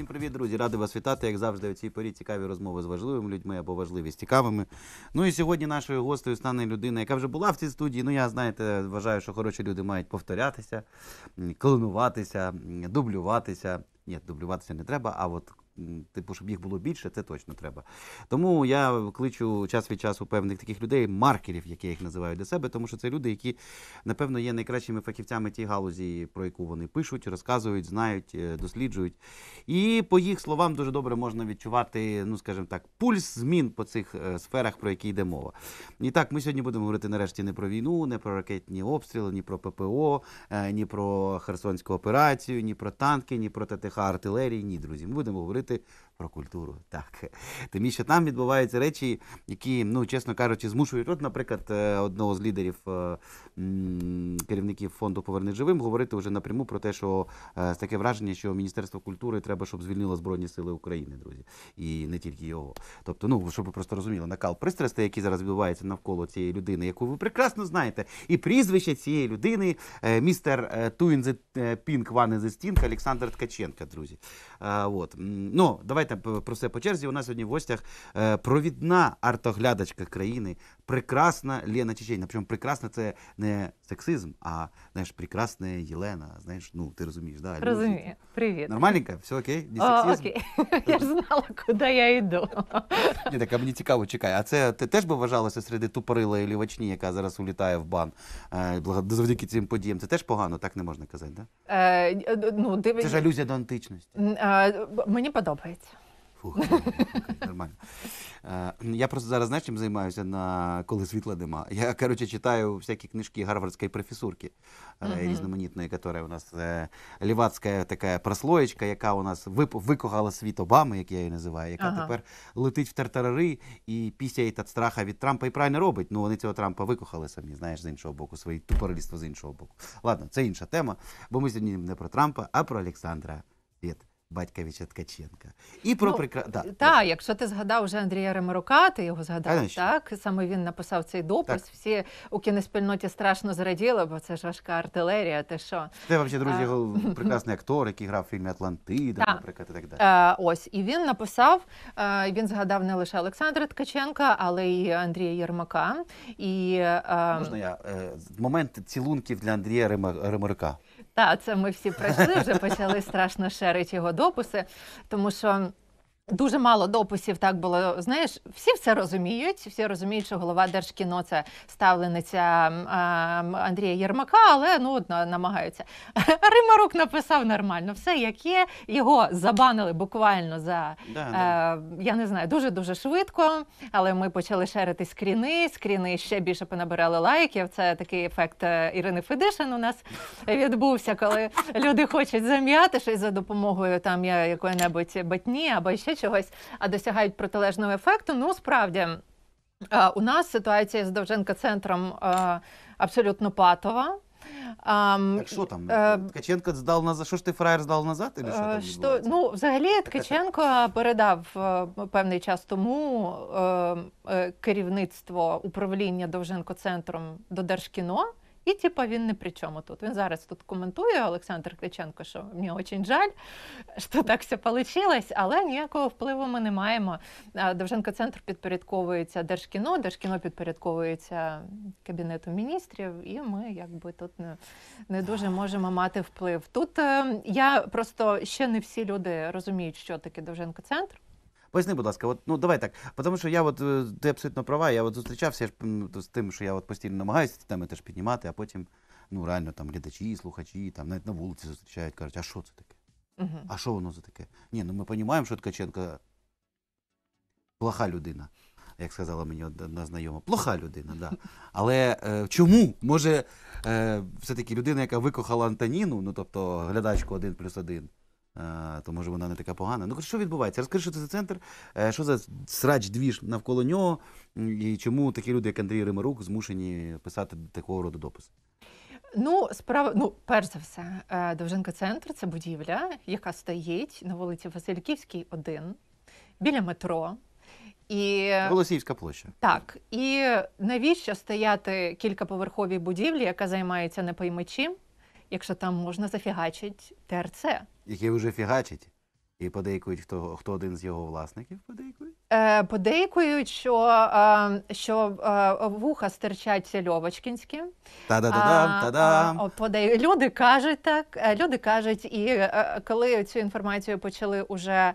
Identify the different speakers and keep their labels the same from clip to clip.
Speaker 1: Всім привіт, друзі! Радий вас вітати, як завжди, у цій порі цікаві розмови з важливими людьми або важливі з цікавими. Ну і сьогодні нашою гостею стане людина, яка вже була в цій студії. Ну, я знаєте, вважаю, що хороші люди мають повторятися, клонуватися, дублюватися. Ні, дублюватися не треба, а от типу, щоб їх було більше, це точно треба. Тому я кличу час від часу певних таких людей, маркерів, які я їх називаю для себе, тому що це люди, які, напевно, є найкращими фахівцями тієї галузі, про яку вони пишуть, розказують, знають, е, досліджують. І по їх словам дуже добре можна відчувати, ну скажімо так, пульс змін по цих е, сферах, про які йде мова. І так, ми сьогодні будемо говорити нарешті не про війну, не про ракетні обстріли, ні про ППО, е, ні про Херсонську операцію, ні про танки, ні про ТТХ артилерії. Ні, друзі. Ми будемо говорити. sicuramente про культуру. Так. Тим більше там відбуваються речі, які, ну, чесно кажучи, змушують. От, наприклад, е, одного з лідерів е, керівників фонду Поверни живим говорити вже напряму про те, що е, таке враження, що Міністерство культури треба, щоб звільнило Збройні Сили України, друзі, і не тільки його. Тобто, ну, щоб ви просто розуміли, накал пристрасти, який зараз відбувається навколо цієї людини, яку ви прекрасно знаєте, і прізвище цієї людини, містер Туінзе Пінк Ване Ванезестінка Олександр Ткаченка, друзі. От. Ну, давайте. Давайте про все по черзі. У нас сьогодні в гостях е, провідна артоглядачка країни, прекрасна Лена Чечень. Причому прекрасна це не сексизм, а знаєш, прекрасна Єлена. Знаєш, ну ти розумієш, да? Розумію.
Speaker 2: Привіт. Нормальненько?
Speaker 1: Все окей? ні сексизм?
Speaker 2: О, окей. Я ж знала, куди я йду.
Speaker 1: Ні, так а мені цікаво, чекай. А це ти теж би вважалося серед тупорилої лівачні, яка зараз улітає в бан е, завдяки цим подіям. Це теж погано, так не можна казати, да?
Speaker 2: Е, ну, див... Це ж алюзія до античності. мені подобається. Фух,
Speaker 1: нормально. Е, я просто зараз знаєш, чим займаюся на коли світла нема. Я коротше читаю всякі книжки гарвардської професорки
Speaker 2: е, різноманітної,
Speaker 1: яка у нас е, лівацька така прослоєчка, яка у нас викохала світ Обами, як я її називаю, яка ага. тепер летить в тартарари і пісяє від страха від Трампа і правильно робить. Ну вони цього Трампа викохали самі, знаєш, з іншого боку, свої тупориліства з іншого боку. Ладно, це інша тема, бо ми сьогодні не про Трампа, а про Олександра Світ. Батьковича Ткаченка. І про ну, прикра... да,
Speaker 2: Так, якщо ти згадав вже Андрія Ремарука, ти його згадав, а, так? Саме він написав цей допис. Так. Всі у кіноспільноті страшно зраділи, бо це ж важка артилерія. Ти що? Це взагалі, друзі, а... прекрасний
Speaker 1: актор, який грав в фільмі Атлантида, так. наприклад, і так
Speaker 2: далі. А, е, ось. І він написав, е, він згадав не лише Олександра Ткаченка, але й Андрія Єрмака. І, а... Е, ем, Можна
Speaker 1: я? Момент цілунків для Андрія Ремарука.
Speaker 2: Та це ми всі пройшли, вже почали страшно шерити його дописи, тому що. Дуже мало дописів так було. Знаєш, всі все розуміють. Всі розуміють, що голова держкіно це ставлениця Андрія Єрмака, але ну намагаються. Римарук написав нормально, все як є. Його забанили буквально за да, да. Е, я не знаю, дуже дуже швидко. Але ми почали шерити скріни. Скріни ще більше понабирали лайків. Це такий ефект е, Ірини Федишин. У нас відбувся, коли люди хочуть зам'яти щось за допомогою там я якої-небудь батні або ще чогось, а досягають протилежного ефекту. Ну, справді, е, у нас ситуація з довженко центром е, абсолютно патова. Um, так що там? Uh,
Speaker 1: Ткаченко здав назад. Що ж ти фраєр здав назад? Или що там що,
Speaker 2: ну, Взагалі Ткаченко передав певний час тому керівництво управління Довженко центром до Держкіно. І, типа, він не при чому тут. Він зараз тут коментує Олександр Кличенко, що мені очень жаль, що так все получилось, але ніякого впливу ми не маємо. Довженко центр підпорядковується Держкіно, Держкіно підпорядковується Кабінету міністрів, і ми якби тут не не дуже можемо мати вплив. Тут ем, я просто ще не всі люди розуміють, що таке Довженко центр.
Speaker 1: Поясни, будь ласка, от ну давай так. Тому що я, от э, ти абсолютно права. Я от зустрічався ж з тим, що я от постійно намагаюся ці теми теж піднімати, а потім ну реально там глядачі, слухачі, там навіть на вулиці зустрічають, кажуть, а що це таке? Угу. А що воно за таке? Ні, ну ми розуміємо, що Ткаченко плоха людина. Як сказала мені одна знайома, плоха людина, да. Але е, чому? Може, е, все-таки людина, яка викохала Антоніну, ну тобто глядачку один плюс один, Е, то може вона не така погана. Ну що відбувається? Розкажи, що це за центр, е, що за срач двіж навколо нього, і чому такі люди, як Андрій Римарук, змушені писати такого роду допис?
Speaker 2: Ну, справа, ну, перш за все, е, довженко центр це будівля, яка стоїть на вулиці Васильківській, 1, біля метро. І Голосіївська площа. Так. І навіщо стояти кількаповерховій будівлі, яка займається не непоймачі? якщо там можна зафігачить ТРЦ.
Speaker 1: Який вже фігачить. І подейкують, хто хто один з його власників подейкують?
Speaker 2: Е, Подейкують, що е, що е, вуха стирчать льовочкінські. Та-да-да-дам, е, та-дам. Подей... Люди кажуть так. Е, люди кажуть, і е, коли цю інформацію почали уже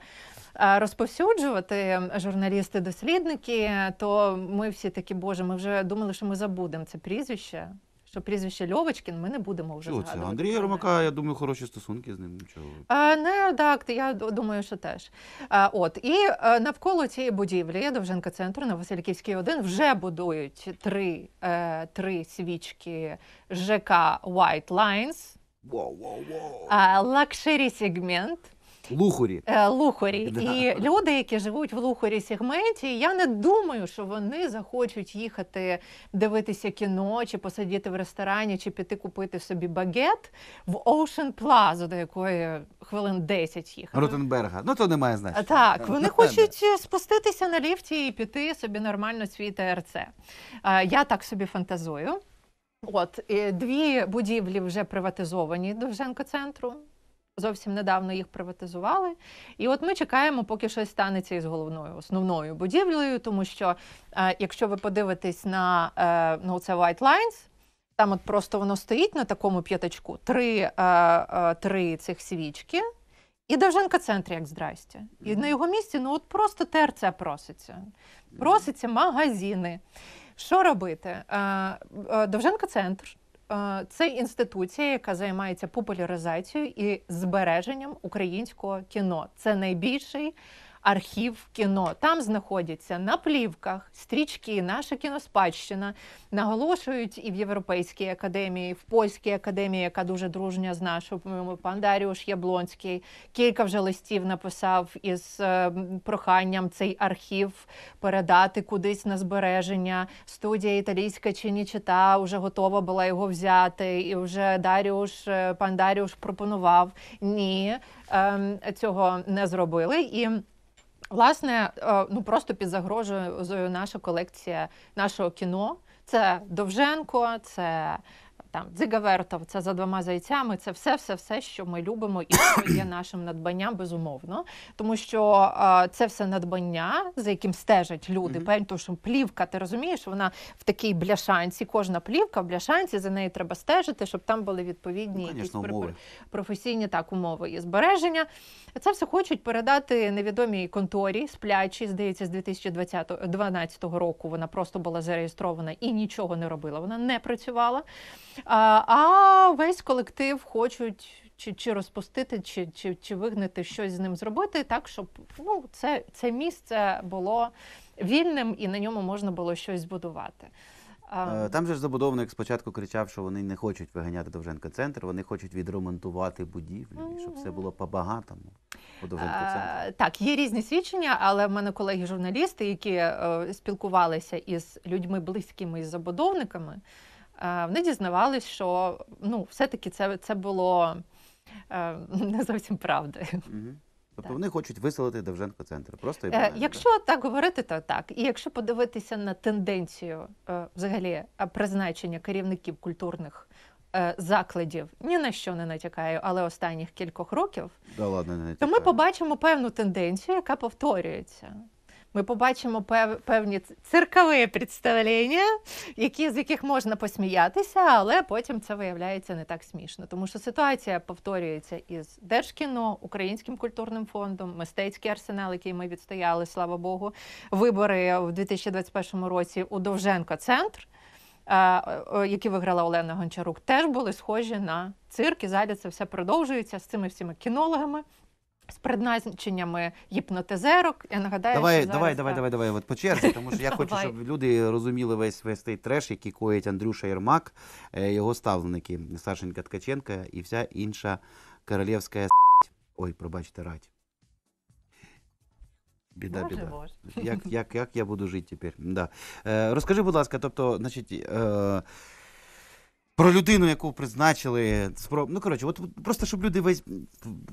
Speaker 2: розповсюджувати журналісти-дослідники, то ми всі такі, боже, ми вже думали, що ми забудемо це прізвище що прізвище Льовочкін ми не будемо вже Чого це? згадувати.
Speaker 1: Андрія Ромака, я думаю, хороші стосунки з ним. Нічого.
Speaker 2: Е, не так, я думаю, що теж. Е, от і е, навколо цієї будівлі довженка центру на Васильківській 1 вже будують три три свічки ЖК White Lines. Лакшері сегмент.
Speaker 1: Лухорі. Е,
Speaker 2: лухорі. Да. І люди, які живуть в лухорі сегменті, я не думаю, що вони захочуть їхати дивитися кіно, чи посидіти в ресторані, чи піти купити собі багет в Ocean Plaza, до якої хвилин 10 їхати.
Speaker 1: Ротенберга. Ну то немає значення. Так,
Speaker 2: е, вони ну, хочуть спуститися на ліфті і піти собі нормально свій ТРЦ. Е, я так собі фантазую. От дві будівлі вже приватизовані Довженко центру. Зовсім недавно їх приватизували, і от ми чекаємо, поки щось станеться із головною основною будівлею, тому що е, якщо ви подивитесь на е, ну, це White Lines, там от просто воно стоїть на такому п'ятачку, три е, е, три цих свічки, і Довженка центр як здрасті. І на його місці ну от просто Терце проситься. Проситься магазини. Що робити? Е, е, Довженка центр. Е, це інституція, яка займається популяризацією і збереженням українського кіно. Це найбільший архів кіно. Там знаходяться на плівках стрічки, наша кіноспадщина наголошують і в Європейській академії, і в польській академії, яка дуже дружня з нашою пан Даріуш Яблонський. Кілька вже листів написав із е, проханням цей архів передати кудись на збереження. Студія італійська чи нічита вже готова була його взяти, і вже Даріуш, е, пан Даріуш пропонував ні. Ем, цього не зробили і. Власне, е, ну просто під загрожою е, наша колекція нашого кіно. Це Довженко, це там дзигавертов, це за двома зайцями. Це все, все, все, що ми любимо, і що є нашим надбанням безумовно, тому що е, це все надбання, за яким стежать люди. Певні, mm -hmm. тому що плівка, ти розумієш, вона в такій бляшанці. Кожна плівка в бляшанці за нею треба стежити, щоб там були відповідні ну, якісь умови. професійні так умови і збереження. Це все хочуть передати невідомій конторі сплячі. Здається, з 2012 року вона просто була зареєстрована і нічого не робила. Вона не працювала. А весь колектив хочуть. Чи чи розпустити, чи чи, чи вигнати щось з ним зробити, так щоб ну це це місце було вільним і на ньому можна було щось збудувати. Е, там
Speaker 1: же ж забудовник спочатку кричав, що вони не хочуть виганяти довженко центр, вони хочуть відремонтувати будівлю, mm -hmm. щоб все було по-багатому.
Speaker 2: Так, є різні свідчення, але в мене колеги-журналісти, які е, спілкувалися із людьми близькими із забудовниками. Е, вони дізнавались, що ну, все-таки це це було е, не зовсім правдою. Угу.
Speaker 1: Тобто так. вони хочуть виселити Довженко центр. Просто і е,
Speaker 2: якщо так говорити, то так. І якщо подивитися на тенденцію взагалі призначення керівників культурних закладів, ні на що не натякаю, але останніх кількох років,
Speaker 1: да, ладно, не то ми
Speaker 2: побачимо певну тенденцію, яка повторюється ми побачимо пев, певні циркові представлення, які, з яких можна посміятися, але потім це виявляється не так смішно. Тому що ситуація повторюється із Держкіно, Українським культурним фондом, мистецький арсенал, який ми відстояли, слава Богу, вибори в 2021 році у Довженко-центр. Які виграла Олена Гончарук, теж були схожі на цирк і залі це все продовжується з цими всіма кінологами, з призначеннями гіпнотизерок. Я нагадаю, давай, що давай, зараз... давай, давай,
Speaker 1: давай. От по черзі, тому що я хочу, щоб люди розуміли весь весь цей треш, який коїть Андрюша Єрмак, е, його ставленики Сашенька Ткаченка і вся інша королівська с... Ой, пробачте, радь. Біда, Боже, біда. Боже. Як як, як я буду жити тепер? Да. Е, Розкажи, будь ласка, тобто, значить. Е, про людину, яку призначили, спро... ну коротше, от просто щоб люди весь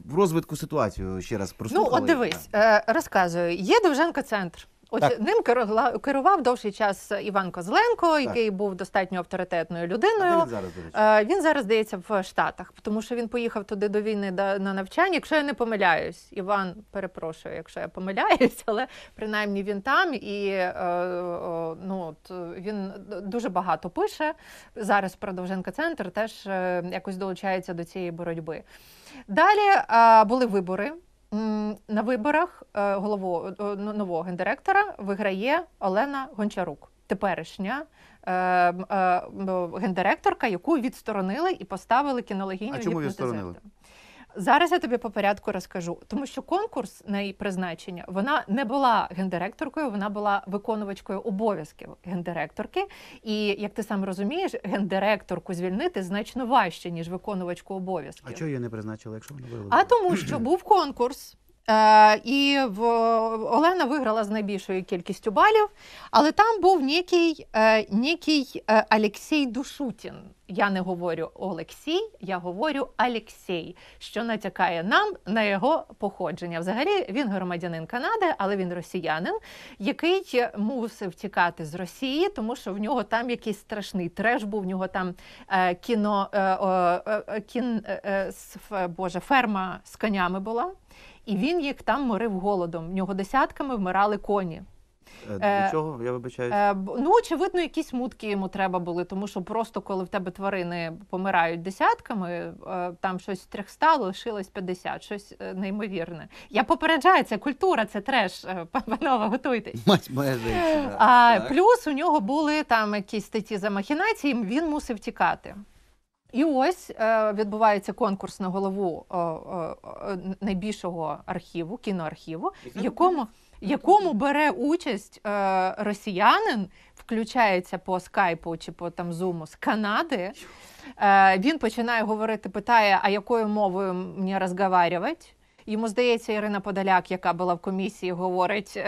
Speaker 1: в розвитку ситуацію ще раз прослухали. Ну, от дивись,
Speaker 2: е, розказую. Є Довженко центр. От так. ним керував довший час Іван Козленко, так. який був достатньо авторитетною людиною. А він зараз до е, він зараз здається в Штатах, тому що він поїхав туди до війни на навчання. Якщо я не помиляюсь, Іван перепрошую, якщо я помиляюсь, але принаймні він там і е, е, ну от він дуже багато пише зараз. Про Довженка центр теж якось долучається до цієї боротьби. Далі були вибори. На виборах е, голову е, нового гендиректора виграє Олена Гончарук, теперішня е, гендиректорка, яку відсторонили і поставили кінологіню. А чому відсторонили? Зараз я тобі по порядку розкажу, тому що конкурс на її призначення вона не була гендиректоркою, вона була виконувачкою обов'язків гендиректорки. І як ти сам розумієш, гендиректорку звільнити значно важче ніж виконувачку обов'язків. А чого
Speaker 1: її не призначили, якщо вона була? А
Speaker 2: тому, що був конкурс. Е, і в Олена виграла з найбільшою кількістю балів, але там був нікий, е, нікий е, Алексій Душутін. Я не говорю Олексій, я говорю Алексій, що натякає нам на його походження. Взагалі він громадянин Канади, але він росіянин, який мусив тікати з Росії, тому що в нього там якийсь страшний треш був. В нього там кіно кін, боже ферма з конями була і він їх там морив голодом. В нього десятками вмирали коні.
Speaker 1: Е, е, для чого я вибачаюсь? Е,
Speaker 2: ну, очевидно, якісь мутки йому треба були, тому що просто коли в тебе тварини помирають десятками, там щось 300, лишилось 50, щось неймовірне. Я попереджаю, це культура, це треш, панове, готуйтесь. Мать
Speaker 1: моя життя. А, Плюс
Speaker 2: у нього були там якісь статті за махінації, він мусив тікати. І ось е, відбувається конкурс на голову найбільшого архіву, кіноархіву, в якому якому бере участь е, росіянин, включається по скайпу чи по там зуму з Канади. Е, він починає говорити, питає, а якою мовою мені розмовляти? Йому здається, Ірина Подоляк, яка була в комісії, говорить,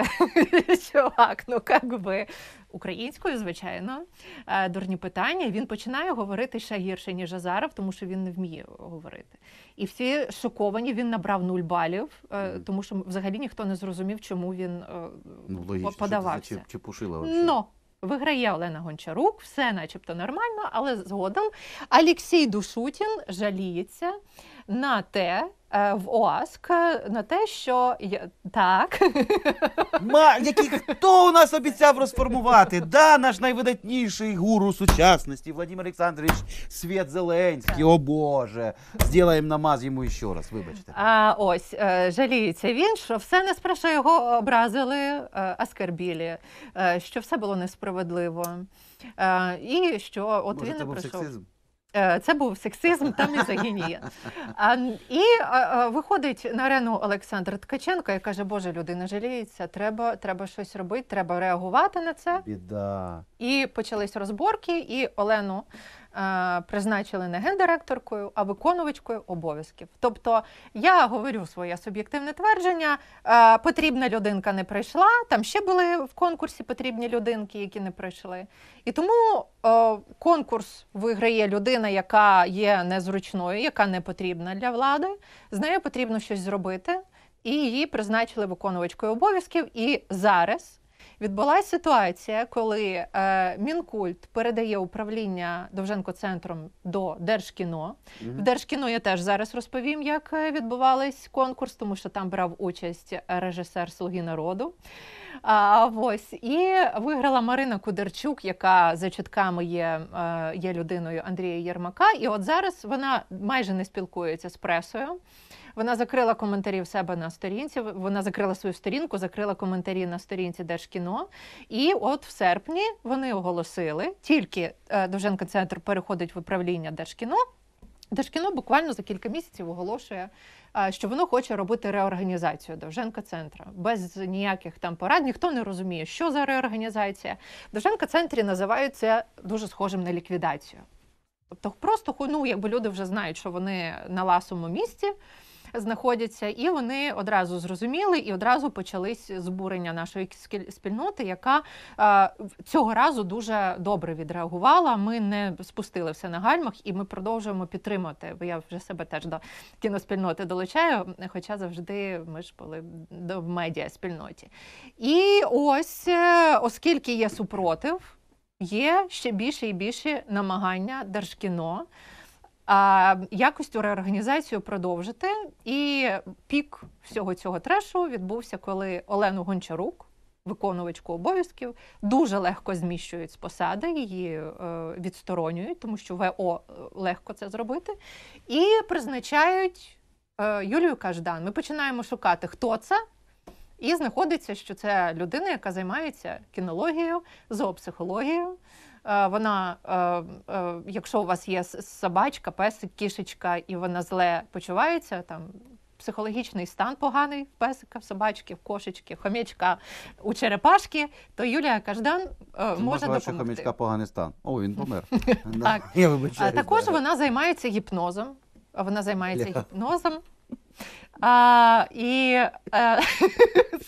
Speaker 2: що ак, ну як би українською, звичайно, е, дурні питання. Він починає говорити ще гірше, ніж Азаров, тому що він не вміє говорити. І всі шоковані, він набрав нуль балів, е, тому що взагалі ніхто не зрозумів, чому він е, ну, логічно, подавався.
Speaker 1: Чи, чи пушила
Speaker 2: Но. Виграє Олена Гончарук, все начебто нормально, але згодом. Алексій Душутін жаліється на те. Е, в ОАСК е, на те, що я... так
Speaker 1: Ма, який хто у нас обіцяв розформувати? Да, наш найвидатніший гуру сучасності Владимир Олександрович Світ Зеленський. Так. О Боже, Зділаємо намаз йому ще раз. Вибачте,
Speaker 2: а ось е, жаліється він, що все не спрошу його образили, аскарбілі, що все було несправедливо, і що от Може, він не прийшов. Сексизм? Е, це був сексизм та мізогінія. І е, е, виходить на арену Олександр Ткаченко і каже, Боже, людина жаліється, треба треба щось робити, треба реагувати на це.
Speaker 1: Біда.
Speaker 2: І почались розборки, і Олену Е, призначили не гендиректоркою, а виконувачкою обов'язків. Тобто я говорю своє суб'єктивне твердження: е, потрібна людинка не прийшла. Там ще були в конкурсі потрібні людинки, які не прийшли. І тому е, конкурс виграє людина, яка є незручною, яка не потрібна для влади. З нею потрібно щось зробити. І її призначили виконувачкою обов'язків. І зараз відбулася ситуація, коли е, мінкульт передає управління довженко центром до Держкіно. Mm -hmm. В Держкіно я теж зараз розповім, як е, відбувались конкурс, тому що там брав участь режисер Слуги народу. А, Ось і виграла Марина Кудерчук, яка за чутками є е, є людиною Андрія Єрмака. І от зараз вона майже не спілкується з пресою. Вона закрила коментарі в себе на сторінці. Вона закрила свою сторінку, закрила коментарі на сторінці Держкіно. І от в серпні вони оголосили, тільки е, Довженко центр переходить в управління Держкіно. Держкіно буквально за кілька місяців оголошує, е, що воно хоче робити реорганізацію Довженка центра без ніяких там порад. Ніхто не розуміє, що за реорганізація. Довженка центрі називають це дуже схожим на ліквідацію. Тобто, просто ну, якби люди вже знають, що вони на ласому місці знаходяться, і вони одразу зрозуміли і одразу почались збурення нашої спільноти, яка е, цього разу дуже добре відреагувала. Ми не спустили все на гальмах, і ми продовжуємо підтримати. Бо я вже себе теж до кіноспільноти долучаю, хоча завжди ми ж були в медіаспільноті. І ось, е, оскільки є супротив, є ще більше і більше намагання держкіно. А якось якостю реорганізацію продовжити. І пік всього цього трешу відбувся, коли Олену Гончарук, виконувачку обов'язків, дуже легко зміщують з посади, її е, відсторонюють, тому що ВО е, легко це зробити, і призначають е, Юлію Каждан. Ми починаємо шукати, хто це. І знаходиться, що це людина, яка займається кінологією, зоопсихологією. Е, вона, е, е, якщо у вас є собачка, песик, кішечка, і вона зле почувається там. Психологічний стан поганий в песика, в собачки, в кошечки, в хомячка у черепашки, то Юлія Каждан може допомогти. хомячка
Speaker 1: поганий стан. О, він помер. Так. Я вибачаю. Також
Speaker 2: вона займається гіпнозом. Вона займається гіпнозом. А, І е,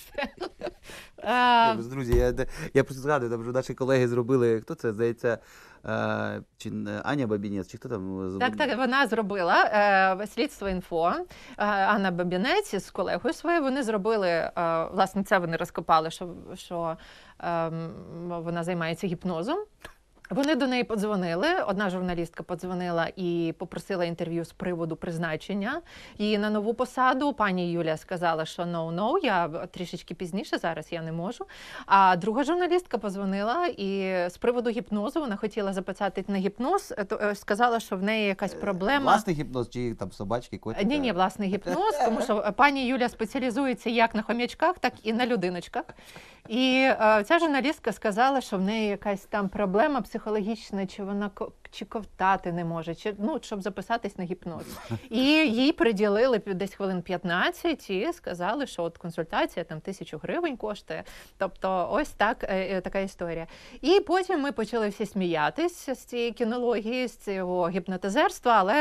Speaker 2: Ем. Ну,
Speaker 1: друзі, я я просто згадую, там вже наші колеги зробили. Хто це здається? Е, чи Аня Бабінець, чи хто там Так, так,
Speaker 2: вона зробила е, слідство інфо. Е, Анна Бабінець з колегою своєю вони зробили власне це. Вони розкопали, що, що ем, вона займається гіпнозом. Вони до неї подзвонили. Одна журналістка подзвонила і попросила інтерв'ю з приводу призначення її на нову посаду. Пані Юлія сказала, що no, no, я трішечки пізніше зараз я не можу. А друга журналістка подзвонила і з приводу гіпнозу вона хотіла записати на гіпноз. Е, то е, сказала, що в неї якась е, проблема. Власний
Speaker 1: гіпноз чи там собачки котики?
Speaker 2: Ні, ні, власний гіпноз, тому що пані Юля спеціалізується як на хомячках, так і на людиночках. І ця журналістка сказала, що в неї якась там проблема психологічна психологічна, чи вона чи ковтати не може, чи ну щоб записатись на гіпноз. І їй приділили десь хвилин 15 і сказали, що от консультація там тисячу гривень коштує. Тобто, ось так е, е, така історія. І потім ми почали всі сміятися з цієї кінології, з цього гіпнотизерства, але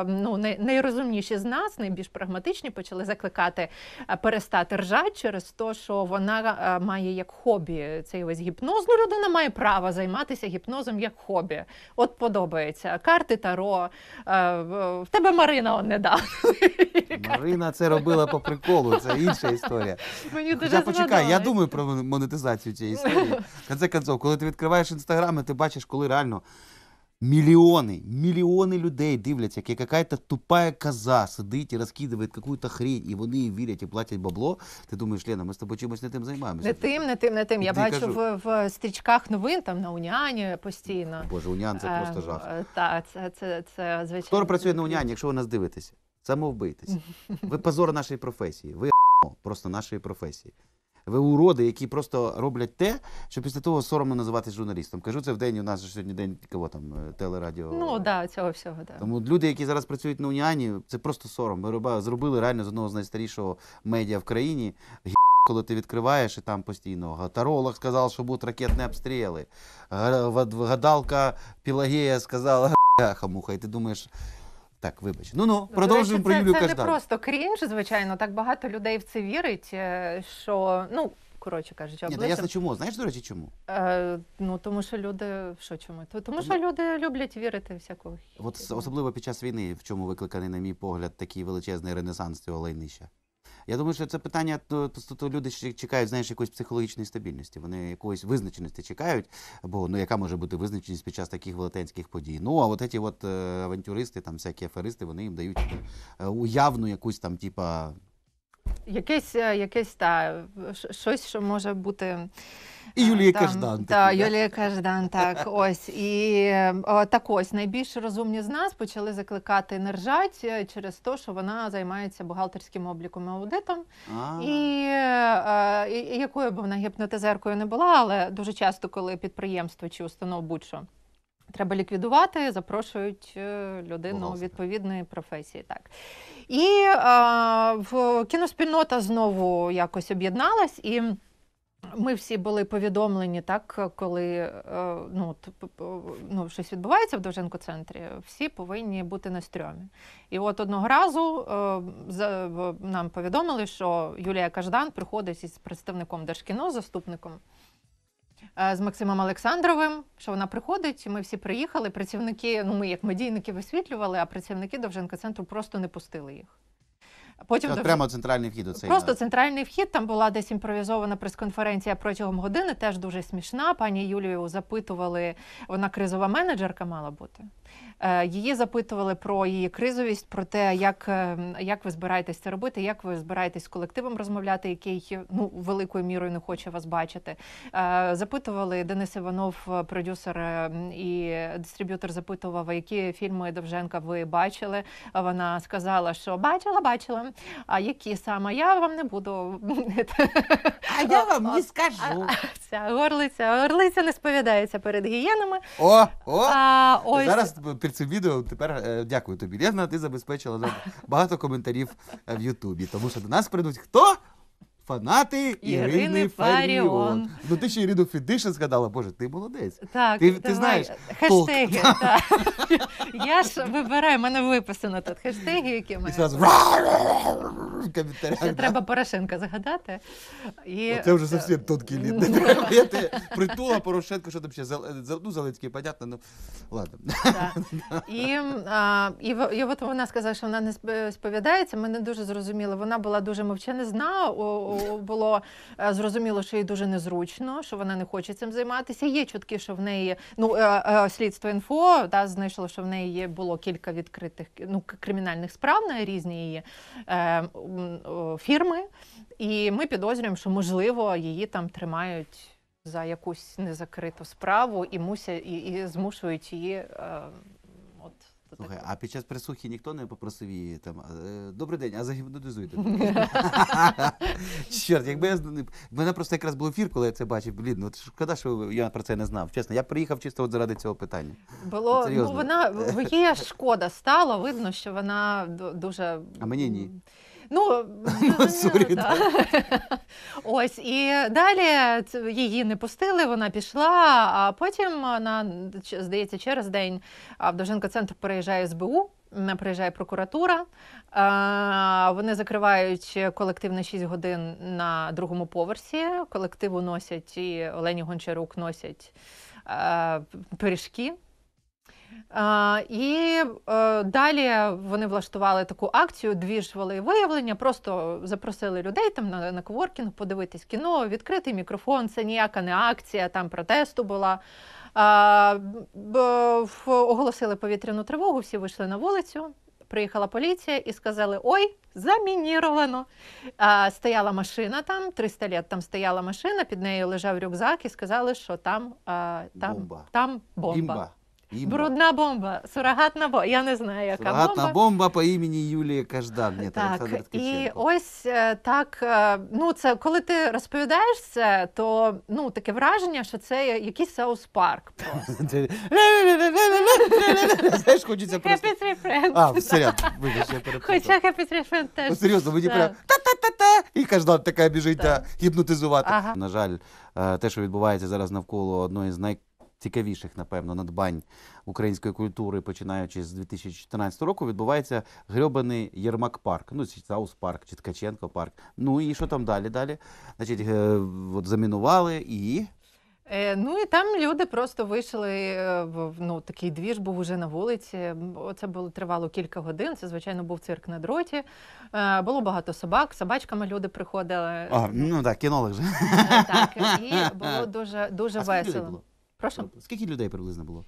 Speaker 2: ем, ну найрозумніші з нас, найбільш прагматичні, почали закликати е, перестати ржати через те, що вона має як хобі цей весь гіпноз. Ну людина має право займатися гіпнозом гіпнозом як хобі. От подобається. Карти Таро. Е, в тебе Марина не недавно.
Speaker 1: Марина це робила по приколу, це інша історія.
Speaker 2: Мені дуже Хоча почекай, я думаю
Speaker 1: про монетизацію цієї історії. В конце концов, коли ти відкриваєш інстаграм, ти бачиш, коли реально. Мільйони, мільйони людей дивляться, як якась тупая коза сидить і розкидає какую-то хрень, і вони вірять і платять бабло. Ти думаєш, Лена, ми з тобою чимось не тим займаємося. Не
Speaker 2: тим, не тим, не тим. Я бачу в, в стрічках новин там на Уняні постійно.
Speaker 1: Боже, Унян це просто ем, жах.
Speaker 2: Так, це це, це звичайно. Хто працює на
Speaker 1: Уняні, якщо ви нас дивитеся, самовбийтесь. Ви позор нашої професії. Ви просто нашої професії. Ви уроди, які просто роблять те, що після того соромно називатись журналістом. Кажу це в день. У нас же сьогодні день кого там е, телерадіо.
Speaker 2: Ну да, цього всього да.
Speaker 1: Тому люди, які зараз працюють на уніані, це просто сором. Ми зробили реально з одного з найстарішого медіа в країні. Коли ти відкриваєш і там постійно гатаролог сказав, що будуть ракетні обстріли. Гадалка Пілагея сказала, муха, і ти думаєш. Так, вибач. Ну ну продовжуємо про Юлію Це, це не просто
Speaker 2: крінж, звичайно. Так багато людей в це вірить, е, що ну коротше кажучи, Ні, та обличчям- ясно чому. Знаєш, до речі, чому? Е, ну тому що люди що чому? То- Тому що люди люблять вірити всякого.
Speaker 1: От особливо під час війни, в чому викликаний, на мій погляд, такий величезний ренесанс цього лайнища. Я думаю, що це питання то люди ще чекають знаєш, якоїсь психологічної стабільності. Вони якоїсь визначеності чекають, бо ну яка може бути визначеність під час таких велетенських подій. Ну а от ці от е, авантюристи, там всякі аферисти, вони їм дають е, уявну якусь там, типа.
Speaker 2: Якесь, е, якесь та щось, що може бути. І е, Юлія там, Каждан. Та, такі, Юлія Каждан, так ось і е, о, так ось найбільш розумні з нас почали закликати не ржать через те, що вона займається бухгалтерським обліком і аудитом. І, і, і якою б вона гіпнотизеркою не була, але дуже часто, коли підприємство чи установ будь-що треба ліквідувати, запрошують е, людину Власне. відповідної професії. Так і а, в кіноспільнота знову якось об'єдналась і. Ми всі були повідомлені, так коли е, ну ну щось відбувається в довженко центрі, всі повинні бути на стрьомі. І от одного разу е, нам повідомили, що Юлія Каждан приходить із представником Держкіно, заступником Е, з Максимом Олександровим, що вона приходить. Ми всі приїхали. Працівники, ну ми як медійники висвітлювали, а працівники довженка центру просто не пустили їх. Потім От прямо
Speaker 1: центральний вхід у цей просто навіть.
Speaker 2: центральний вхід. Там була десь імпровізована прес-конференція протягом години. Теж дуже смішна. Пані Юлію запитували. Вона кризова менеджерка мала бути. Е, її запитували про її кризовість, про те, як е, як ви збираєтесь це робити, як ви збираєтесь з колективом розмовляти, який ну великою мірою не хоче вас бачити. Е, запитували Денис Іванов, продюсер і дистриб'ютор, запитував, які фільми Довженка ви бачили. Вона сказала, що бачила, бачила. А які саме я вам не буду. А я вам не скажу. Ця горлиця, горлиця не сповідається перед гієнами.
Speaker 1: О, о, а, ось. зараз під цим відео тепер е, дякую тобі, Лєвна, Ти забезпечила багато коментарів е, в Ютубі, тому що до нас прийдуть хто? Фанати Ірини, Ірини Фаріон. Фаріон. Ну ти ще Ірину Федишин згадала, боже, ти молодець. Так, ти, давай. ти знаєш хештеги.
Speaker 2: Толк. Я ж вибираю, в мене виписано тут хештеги, які мають.
Speaker 1: Ще да? Треба
Speaker 2: Порошенка загадати. І... Ну, це вже е, зовсім тонкий лід. Ну. Не треба. притула
Speaker 1: Порошенко, що там ще е, ну, Зеленський, понятно, ну ладно. Да.
Speaker 2: І, а, і, і от вона сказала, що вона не сповідається. Ми не дуже зрозуміли. Вона була дуже мовчанезна, було е, зрозуміло, що їй дуже незручно, що вона не хоче цим займатися. Є чутки, що в неї ну слідство інфо да, знайшло, що в неї було кілька відкритих ну, кримінальних справ на різні її фірми, і ми підозрюємо, що можливо її там тримають за якусь незакриту справу і мусять і, і змушують її. Е, от
Speaker 1: Слухай, а під час присухи ніхто не попросив її там е, добрий день, а загіпнотизуйте. Чорт, якби я ну, в мене просто якраз був ефір, коли я це бачив. Блін, ну шкода, що я про це не знав. Чесно, я приїхав чисто от заради цього питання.
Speaker 2: Було ну вона є шкода стала. Видно, що вона дуже а мені ні. Ну,
Speaker 1: Мазурі, ну, да.
Speaker 2: Ось і далі її не пустили, вона пішла, а потім на здається, через день в Довженко центр переїжджає СБУ. Приїжджає прокуратура, вони закривають колектив на 6 годин на другому поверсі. Колективу носять і Олені Гончарук носять пиріжки. І е, далі вони влаштували таку акцію дві ж виявлення, просто запросили людей там на на коворкінг подивитись кіно, відкритий мікрофон, це ніяка не акція, там протесту була. Оголосили повітряну тривогу, всі вийшли на вулицю. Приїхала поліція і сказали: Ой, замініровано. А, Стояла машина там, 300 літ там стояла машина, під нею лежав рюкзак і сказали, що там а, там, бомба. там бомба. Бімба. Брудна бомба, сурогатна бомба. Я не знаю, яка сурогатна бомба
Speaker 1: бомба по імені Юлії Каждан. Ні, так,
Speaker 2: І ось е, так. Е, ну це коли ти розповідаєш це, то ну таке враження, що це якийсь Саус Парк. Знаєш, хочеться просто... Happy Tree Friends. А, серйозно,
Speaker 1: вибач, я перепутав. Хоча
Speaker 2: Happy Tree Friends теж. Серйозно, мені прям та-та-та-та,
Speaker 1: і Каждан така біжить гіпнотизувати. На жаль, е, те, що відбувається зараз навколо одної з най Цікавіших, напевно, надбань української культури, починаючи з 2014 року, відбувається грьобаний Єрмак Парк. Ну, Саус Парк, чи Ткаченко Парк. Ну і що там далі? Далі? Значить, е, от замінували і.
Speaker 2: Е, ну і там люди просто вийшли е, ну такий двіж був уже на вулиці. Це було тривало кілька годин. Це звичайно був цирк на дроті. Було багато собак. Собачками люди приходили. О,
Speaker 1: ну так, кінолог же.
Speaker 2: Так і було дуже дуже а весело. Прошу? Ну, скільки
Speaker 1: людей приблизно було?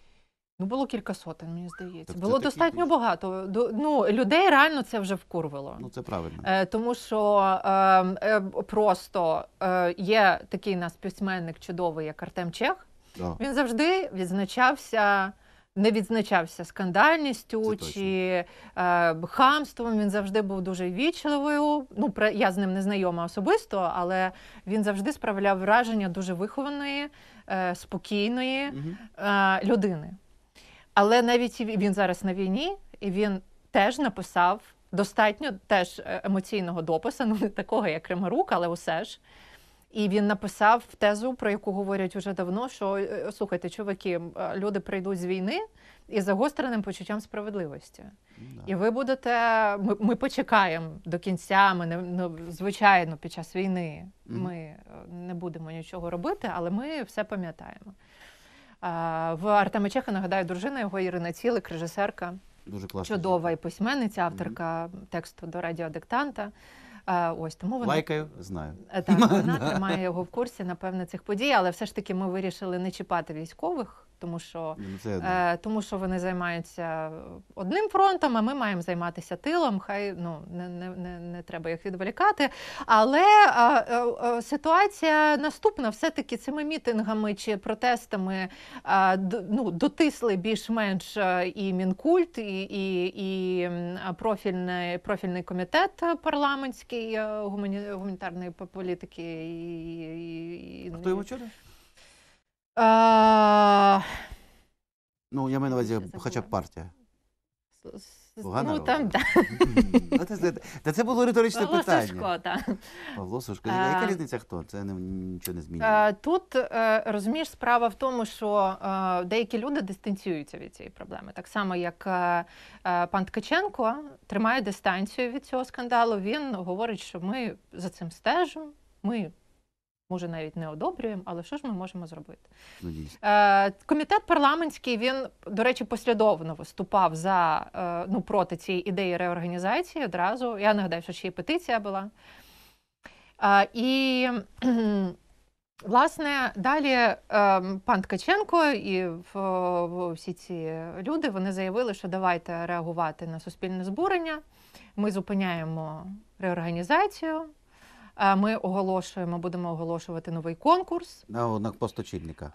Speaker 2: Ну, було кілька сотень, мені здається. Так тобто було достатньо такі... багато. Ну, людей реально це вже вкурвило. Ну, це правильно. Е, тому що ем, е, просто е, є такий у нас письменник чудовий, як Артем Чех. Да. Він завжди відзначався не відзначався скандальністю чи е, хамством. Він завжди був дуже вічливою. Ну, про я з ним не знайома особисто, але він завжди справляв враження дуже вихованої, е, спокійної е, людини. Але навіть він зараз на війні, і він теж написав достатньо теж е, емоційного допису, ну не такого як Кримарук, але усе ж. І він написав тезу, про яку говорять уже давно: що е, слухайте, чуваки, е, люди прийдуть з війни із загостреним почуттям справедливості. Да. І ви будете. Ми ми почекаємо до кінця. Ми не ну, звичайно під час війни mm. ми е, не будемо нічого робити, але ми все пам'ятаємо. В Артема Чеха нагадаю, дружина його Ірина Цілик, режисерка, дуже класна чудова і письменниця, авторка mm -hmm. тексту до радіодиктанта. Ось тому вона лайкаю,
Speaker 1: знаю. Е, так, вона тримає його
Speaker 2: в курсі, напевне, цих подій, але все ж таки ми вирішили не чіпати військових тому що ну, е, тому що вони займаються одним фронтом, а ми маємо займатися тилом. Хай ну не не, не, не треба їх відволікати. Але е, е, е ситуація наступна все-таки цими мітингами чи протестами е, ну, дотисли більш-менш е, і мінкульт, і і, і профільний профільний комітет парламентський е, гуманітарної політики. І, і, Хто його чує? А,
Speaker 1: Ну, я маю на увазі, хоча б партія.
Speaker 2: Погана ну, там, да.
Speaker 1: Ну, та це було риторичне Павло питання. Сушко, так.
Speaker 2: Павло Сушко. Яка різниця
Speaker 1: хто? Це не- нічого не змінює.
Speaker 2: Тут е, розумієш, справа в тому, що е, деякі люди дистанціюються від цієї проблеми, так само як е, пан Ткаченко тримає дистанцію від цього скандалу. Він говорить, що ми за цим стежимо. Ми може навіть не одобрюємо, але що ж ми можемо зробити? Е, Комітет парламентський він, до речі, послідовно виступав за е, ну проти цієї ідеї реорганізації одразу. Я нагадаю, що ще й петиція була. Е, і Власне, далі е, пан Ткаченко і в всі ці люди вони заявили, що давайте реагувати на суспільне збурення. Ми зупиняємо реорганізацію. Ми оголошуємо, будемо оголошувати новий конкурс
Speaker 1: на однак постачільника.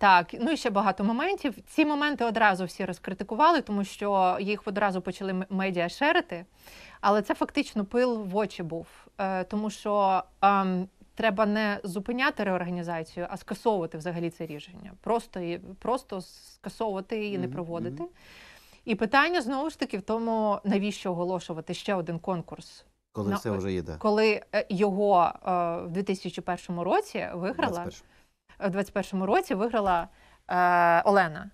Speaker 2: Так, ну і ще багато моментів. Ці моменти одразу всі розкритикували, тому що їх одразу почали медіа шерити. Але це фактично пил в очі був, е, тому що ем, треба не зупиняти реорганізацію, а скасовувати взагалі це рішення. Просто і просто скасовувати її, не проводити. І питання знову ж таки в тому, навіщо оголошувати ще один конкурс. Коли на, ну, все е, вже їде, Коли е, його е, в 2001 році виграла 21. в 21 році виграла е, Олена.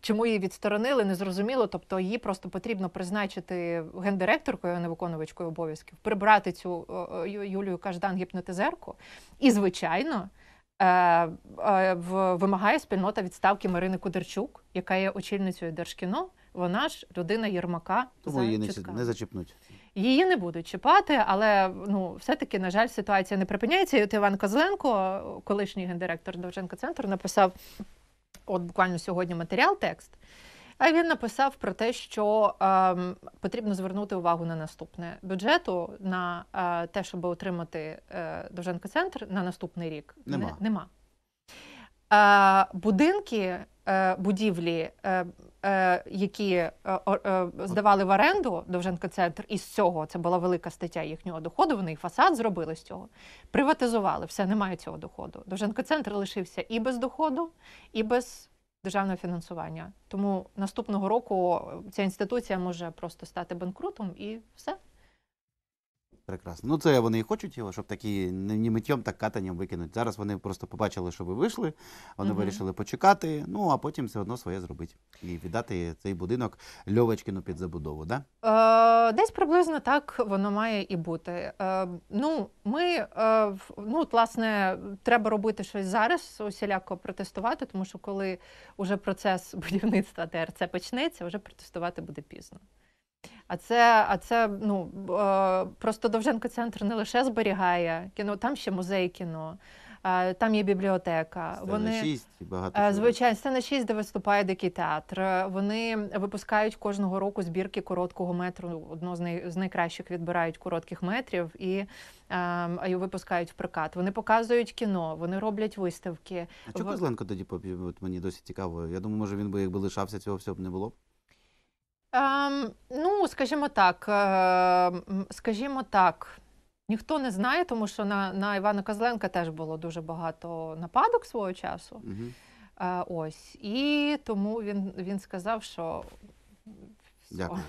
Speaker 2: Чому її відсторонили, Не зрозуміло, Тобто її просто потрібно призначити гендиректоркою, а не виконувачкою обов'язків, прибрати цю Юлію Каждан гіпнотизерку. І, звичайно, в вимагає спільнота відставки Марини Кудерчук, яка є очільницею Держкіно. Вона ж людина Єрмака. Тому її не, не зачіпнуть. Її не будуть чіпати, але ну все-таки, на жаль, ситуація не припиняється. І от Іван Козленко, колишній гендиректор Довженко центру, написав от буквально сьогодні матеріал, текст. А він написав про те, що ем, потрібно звернути увагу на наступне бюджету на е, те, щоб отримати е, Довженко центр на наступний рік. Нема. Не, нема. Е, будинки Е, будівлі, е, е, які здавали в оренду Довженко Центр, із цього це була велика стаття їхнього доходу. Вони і фасад зробили з цього. Приватизували, все немає цього доходу. Довженко Центр лишився і без доходу, і без. Державного фінансування тому наступного року ця інституція може просто стати банкрутом і все.
Speaker 1: Прекрасно. Ну це вони і хочуть його, щоб такі не миттєм, так катанням викинуть. Зараз вони просто побачили, що ви вийшли. Вони угу. вирішили почекати. Ну а потім все одно своє зробити і віддати цей будинок Льовочкину під забудову. Да?
Speaker 2: Е, Десь приблизно так воно має і бути. Е, Ну ми е, ну власне треба робити щось зараз. Усіляко протестувати, тому що коли уже процес будівництва ТРЦ почнеться, вже протестувати буде пізно. А це а це ну е, просто Довженко центр не лише зберігає кіно, там ще музей кіно. Е, там є бібліотека. Сцена вони 6, багато е, звичайно сцена 6, де виступає дикий театр. Вони випускають кожного року збірки короткого метру. Одно з най з найкращих відбирають коротких метрів і е, випускають в прокат. Вони показують кіно, вони роблять виставки. А чого Козленко
Speaker 1: тоді побіг? Мені досі цікаво. Я думаю, може він би якби лишався цього всього б не було.
Speaker 2: Ем, ну, скажімо так, ем, скажімо так, ніхто не знає, тому що на на Івана Козленка теж було дуже багато нападок свого часу. Угу. Е, ось. І тому він він сказав, що все. Дякую.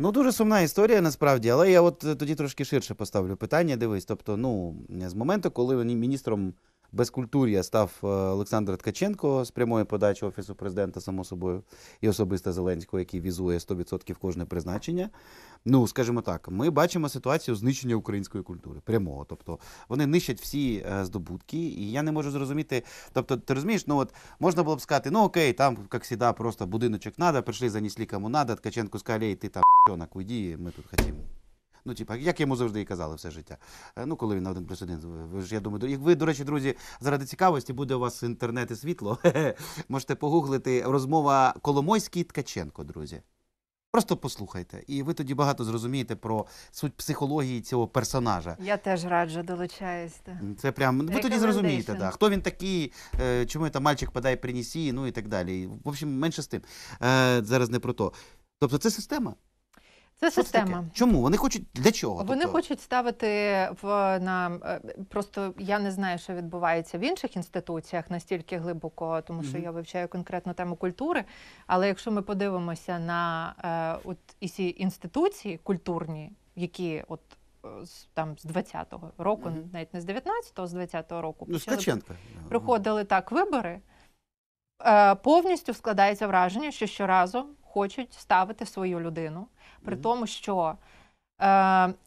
Speaker 1: Ну, дуже сумна історія насправді, але я от е, тоді трошки ширше поставлю питання. Дивись, тобто, ну з моменту, коли міністром Безкультур'я став е, Олександр Ткаченко з прямої подачі Офісу президента, само собою, і особисто Зеленського, який візує 100% кожне призначення. Ну, скажімо так, ми бачимо ситуацію знищення української культури прямого. Тобто вони нищать всі е, здобутки, і я не можу зрозуміти. Тобто, ти розумієш, ну от можна було б сказати, ну окей, там як сіда, просто будиночок надо, прийшли, занесли кому надо, Ткаченко сказали, ти там, уйди, ми тут хотімо. Ну, типа, як йому завжди і казали все життя. Е, ну, коли він на один плюс один. Ви ж я думаю, як ви, до речі, друзі, заради цікавості буде у вас інтернет і світло. Можете погуглити розмова Коломойський Ткаченко, друзі. Просто послухайте, і ви тоді багато зрозумієте про суть психології цього персонажа.
Speaker 2: Я теж раджу долучаюсь. Да.
Speaker 1: Це прям ну, ви тоді зрозумієте, да. хто він такий, е, чому там мальчик падає принесі, ну і так далі. В общем, менше з тим. Е, зараз не про то. Тобто, це система.
Speaker 2: Це що система. Це
Speaker 1: Чому вони хочуть для чого? Вони тобто?
Speaker 2: хочуть ставити в на е, просто я не знаю, що відбувається в інших інституціях настільки глибоко, тому що mm -hmm. я вивчаю конкретну тему культури. Але якщо ми подивимося на е, от і ці інституції культурні, які от е, там з 20-го року, mm -hmm. навіть не з 19-го, з 20-го року ну, почали, проходили так вибори, е, повністю складається враження, що щоразу хочуть ставити свою людину при тому, що е,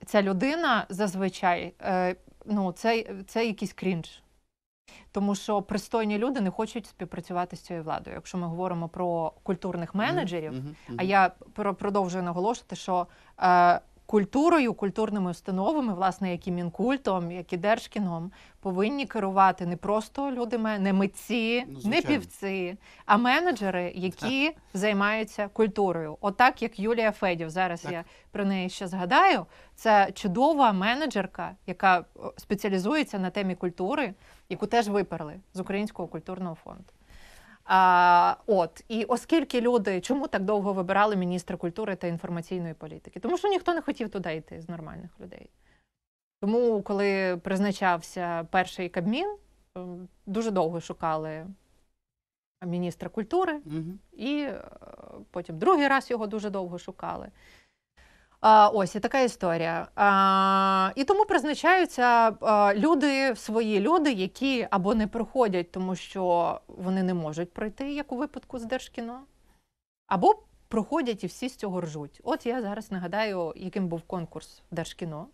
Speaker 2: ця людина зазвичай е, ну, це, це якийсь крінж. Тому що пристойні люди не хочуть співпрацювати з цією владою. Якщо ми говоримо про культурних менеджерів, mm -hmm. Mm -hmm. а я продовжую наголошувати, що е, культурою, культурними установами, власне, як і мінкультом, як і держкіном, повинні керувати не просто люди, не митці, ну, не півці, а менеджери, які так. займаються культурою. Отак, От як Юлія Федів, зараз так. я про неї ще згадаю. Це чудова менеджерка, яка е, спеціалізується на темі культури, яку теж виперли з Українського культурного фонду. А, От і оскільки люди чому так довго вибирали міністра культури та інформаційної політики, тому що ніхто не хотів туди йти з нормальних людей. Тому, коли призначався перший кабмін, ем, дуже довго шукали міністра культури, угу. і е, потім другий раз його дуже довго шукали. Ось і така історія. І тому призначаються люди, свої люди, які або не проходять, тому що вони не можуть пройти, як у випадку з Держкіно, або проходять і всі з цього ржуть. От я зараз нагадаю, яким був конкурс Держкіно.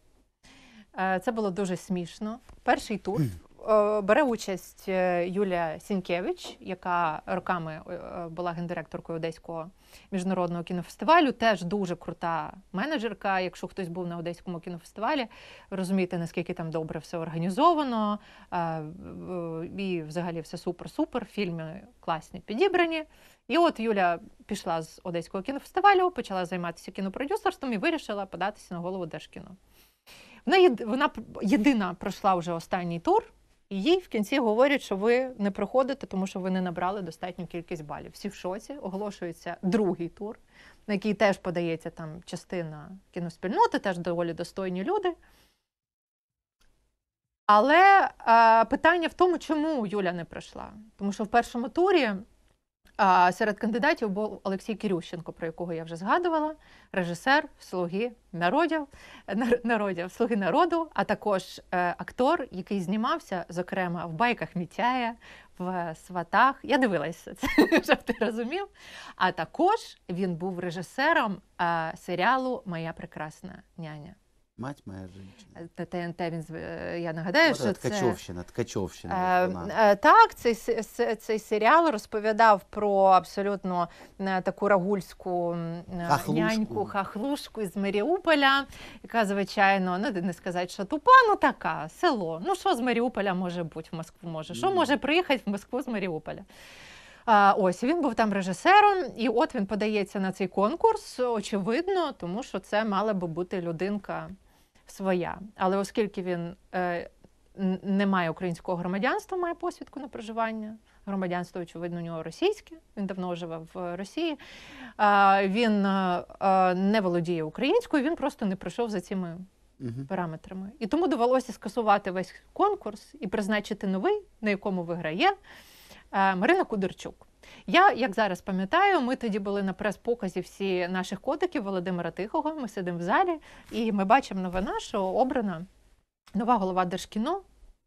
Speaker 2: Е, це було дуже смішно. Перший тур Е, бере участь е, Юлія Сінкевич, яка роками е, була гендиректоркою Одеського міжнародного кінофестивалю. Теж дуже крута менеджерка. Якщо хтось був на одеському кінофестивалі, розумієте, наскільки там добре все організовано і взагалі все супер-супер. Фільми класні підібрані. І от Юля пішла з одеського кінофестивалю, почала займатися кінопродюсерством і вирішила податися на голову Держкіно. Вона вона єдина пройшла вже останній тур. І їй в кінці говорять, що ви не проходите, тому що ви не набрали достатню кількість балів. Всі в шоці оголошується другий тур, на який теж подається там частина кіноспільноти, теж доволі достойні люди. Але е, питання в тому, чому Юля не пройшла. Тому що в першому турі серед кандидатів був Олексій Кирющенко, про якого я вже згадувала, режисер слуги народів, народів слуги народу, а також е, актор, який знімався, зокрема, в байках Мітяя, в сватах. Я дивилася це, щоб ти розумів. А також він був режисером е, серіалу Моя прекрасна няня.
Speaker 1: Мать моя жінка.
Speaker 2: Е, ТНТ, він е, я нагадаю, Можливо, що Ткачовщина,
Speaker 1: це... Ткачовщина. Е, вона.
Speaker 2: Е, так, цей цей серіал розповідав про абсолютно таку рагульську хахлушку. няньку хахлушку із Маріуполя, яка, звичайно, ну не сказати, що тупа, ну така, село. Ну, що з Маріуполя може бути в Москву? може? Що може приїхати в Москву з Маріуполя? Ось він був там режисером, і от він подається на цей конкурс. Очевидно, тому що це мала би бути людинка своя. Але оскільки він е, не має українського громадянства, має посвідку на проживання. Громадянство, очевидно, у нього російське, він давно живе в Росії. Він е, е, не володіє українською, він просто не пройшов за цими угу. параметрами. І тому довелося скасувати весь конкурс і призначити новий, на якому виграє е, Марина Кудерчук. Я, як зараз пам'ятаю, ми тоді були на прес-показі всі наших котиків Володимира Тихого. Ми сидимо в залі, і ми бачимо новина, що обрана нова голова Держкіно.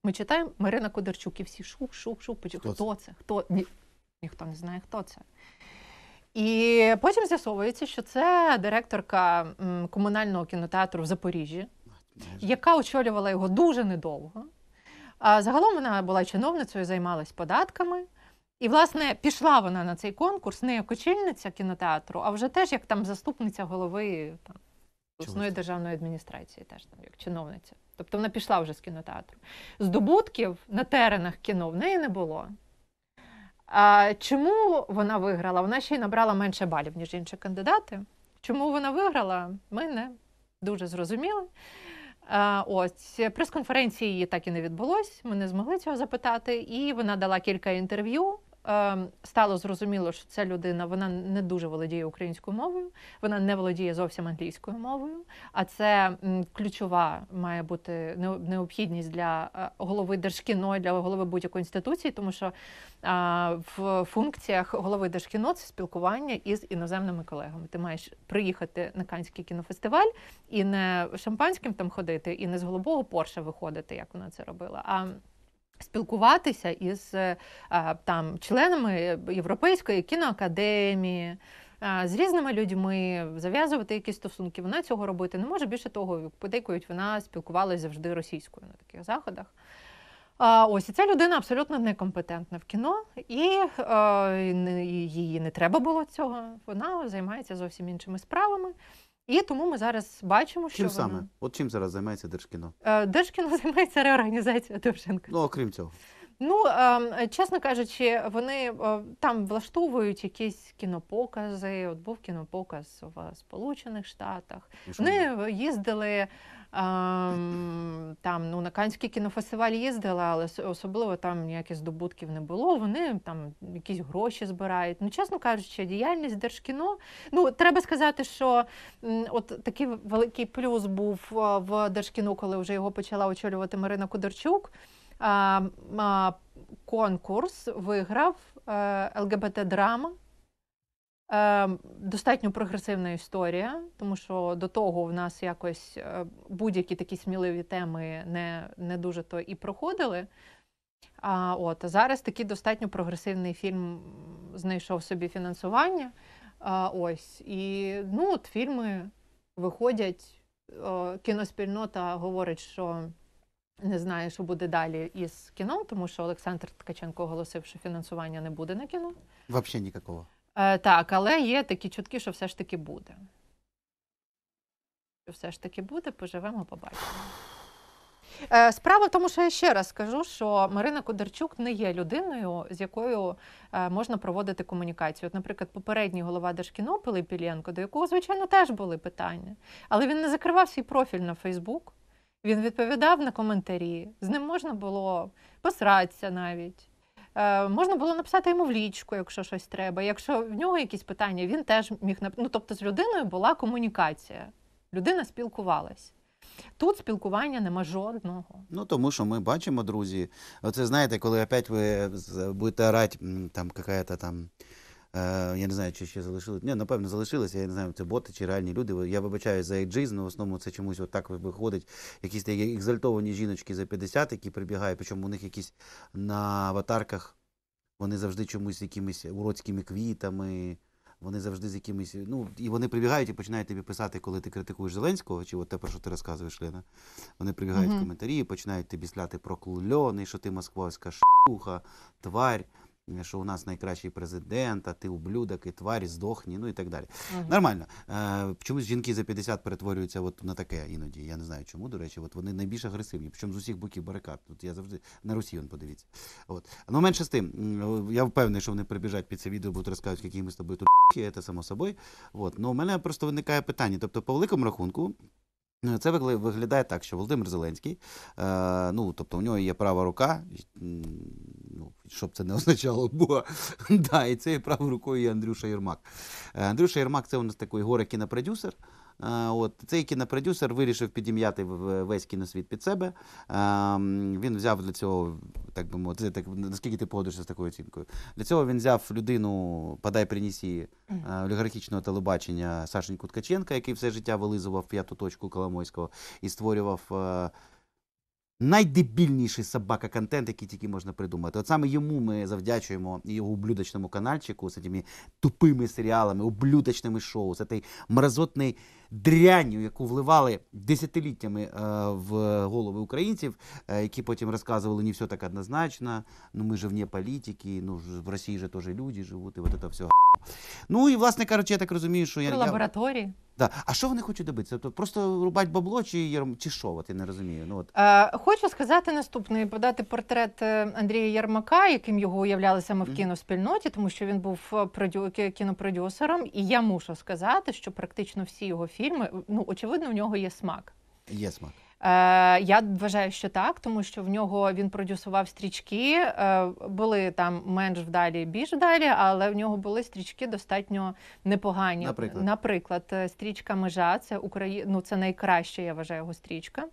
Speaker 2: Ми читаємо Марина Кудерчук і всі шух шук шук Хто, хто це? Хто Ні, Ніхто не знає, хто це. І потім з'ясовується, що це директорка комунального кінотеатру в Запоріжжі, яка очолювала його дуже недовго. А Загалом вона була чиновницею, займалась податками. І, власне, пішла вона на цей конкурс, не як очільниця кінотеатру, а вже теж як там заступниця голови там, обласної державної адміністрації, теж там як чиновниця. Тобто вона пішла вже з кінотеатру. Здобутків на теренах кіно в неї не було. А Чому вона виграла? Вона ще й набрала менше балів, ніж інші кандидати. Чому вона виграла, ми не дуже зрозуміли. Ось прес-конференції її так і не відбулось. Ми не змогли цього запитати, і вона дала кілька інтерв'ю. Ем, стало зрозуміло, що ця людина вона не дуже володіє українською мовою, вона не володіє зовсім англійською мовою, а це ключова має бути необхідність для е, голови держкіно і для голови будь-якої інституції, тому що в функціях голови держкіно це спілкування із іноземними колегами. Ти маєш приїхати на Канський кінофестиваль і не шампанським там ходити, і не з голубого порша виходити, як вона це робила. а спілкуватися із е, там членами Європейської кіноакадемії. З різними людьми зав'язувати якісь стосунки, вона цього робити не може. Більше того, подейкують, вона спілкувалася завжди російською на таких заходах. Ось і ця людина абсолютно некомпетентна в кіно, і е, її не треба було цього. Вона займається зовсім іншими справами. І тому ми зараз бачимо, що чим вона... саме
Speaker 1: от чим зараз займається Держкіно?
Speaker 2: Е, Держкіно займається реорганізацією
Speaker 1: Довженка. Ну окрім цього.
Speaker 2: Ну, ем, чесно кажучи, вони е, там влаштовують якісь кінопокази. От був кінопоказ в Сполучених Штатах. Вони їздили там ну на Канський кінофестиваль їздила, але особливо там ніяких здобутків не було. Вони там якісь гроші збирають. Ну, чесно кажучи, діяльність держкіно. Ну треба сказати, що от такий великий плюс був в держкіно, коли вже його почала очолювати Марина Кудерчук. Конкурс виграв е, ЛГБТ-драма. Ем, достатньо прогресивна історія, тому що до того в нас якось е, будь-які такі сміливі теми не не дуже то і проходили. А от а зараз такий достатньо прогресивний фільм знайшов собі фінансування. А, Ось і ну, от фільми виходять. О, кіноспільнота говорить, що не знає, що буде далі із кіно, тому що Олександр Ткаченко оголосив, що фінансування не буде на кіно.
Speaker 1: Взагалі ніякого.
Speaker 2: Е, так, але є такі чутки, що все ж таки буде. Що все ж таки буде, поживемо, побачимо. Е, справа в тому, що я ще раз скажу, що Марина Кодарчук не є людиною, з якою е, можна проводити комунікацію. От, наприклад, попередній голова Держкіно Пилипіленко, до якого, звичайно, теж були питання, але він не закривав свій профіль на Фейсбук, він відповідав на коментарі, з ним можна було посратися навіть. Е, можна було написати йому в лічку, якщо щось треба. Якщо в нього якісь питання, він теж міг нап. Ну, Тобто з людиною була комунікація. Людина спілкувалась. Тут спілкування нема жодного.
Speaker 1: Ну тому що ми бачимо, друзі. Оце знаєте, коли опять ви будете орати, там какая-то там. Е, я не знаю, чи ще залишилися. Ні, напевно, залишилися. Я не знаю, це боти чи реальні люди. Я вибачаю за ейджизм, але ну, в основному це чомусь отак виходить. Якісь такі екзальтовані жіночки за 50, які прибігають, причому у них якісь на аватарках, вони завжди чомусь якимись уродськими квітами. Вони завжди з якимись. Ну, і вони прибігають і починають тобі писати, коли ти критикуєш Зеленського, чи от те, про що ти розказуєш, Лена. Вони прибігають mm в коментарі, починають тобі сляти про кльони, що ти московська шуха, тварь що у нас найкращий президент, а ти ублюдок і тварі, здохні, ну і так далі. Ага. Нормально. Э, е, Чомусь жінки за 50 перетворюються от на таке іноді. Я не знаю, чому, до речі, от вони найбільш агресивні, причому з усіх боків барикад. Тут я завжди на Росію подивіться. От. Ну менше з тим, е, я впевнений, що вони прибіжать під це відео, будуть розказувати, які ми з тобою тут, це само собою. От. Ну, у мене просто виникає питання. Тобто, по великому рахунку. Ну, це виглядає так, що Володимир Зеленський, е, ну тобто у нього є права рука, ну щоб це не означало, бо да, і цією правою рукою є Андрюша Єрмак. Е, Андрюша Єрмак це у нас такий горе кінопродюсер. Е, от Цей кінопродюсер вирішив підім'яти весь кіносвіт під себе. Е, він взяв для цього, так би мовити, так, наскільки ти погодишся з такою оцінкою. Для цього він взяв людину, подай принісі е, олігархічного телебачення Сашеньку Ткаченка, який все життя вилизував п'яту точку Коломойського і створював найдебільніший собака контент, який тільки можна придумати. От саме йому ми завдячуємо його ублюдочному каналчику з цими тупими серіалами, ублюдочними шоу, з цією мразотний дрянню, яку вливали десятиліттями е, в голови українців, е, які потім розказували, не все так однозначно. Ну ми же вне політики, ну в Росії же теж люди живуть, і вот это все. Ну і власне кажучи, я так розумію, що я
Speaker 2: лабораторії.
Speaker 1: Да. А що вони хочуть добитися? Тобто просто рубать бабло чи ярм... чи що? От я не розумію. Ну, от.
Speaker 2: Е, Хочу сказати наступне: подати портрет е, Андрія Ярмака, яким його уявляли саме в кіноспільноті, тому що він був е, продю... кінопродюсером. І я мушу сказати, що практично всі його фільми, ну очевидно, в нього є смак. Є смак. Е, я вважаю, що так, тому що в нього він продюсував стрічки, е, були там менш вдалі, більш вдалі, але в нього були стрічки достатньо непогані. Наприклад, Наприклад е, стрічка Межа це Украї... ну, це найкраща, я вважаю його стрічка.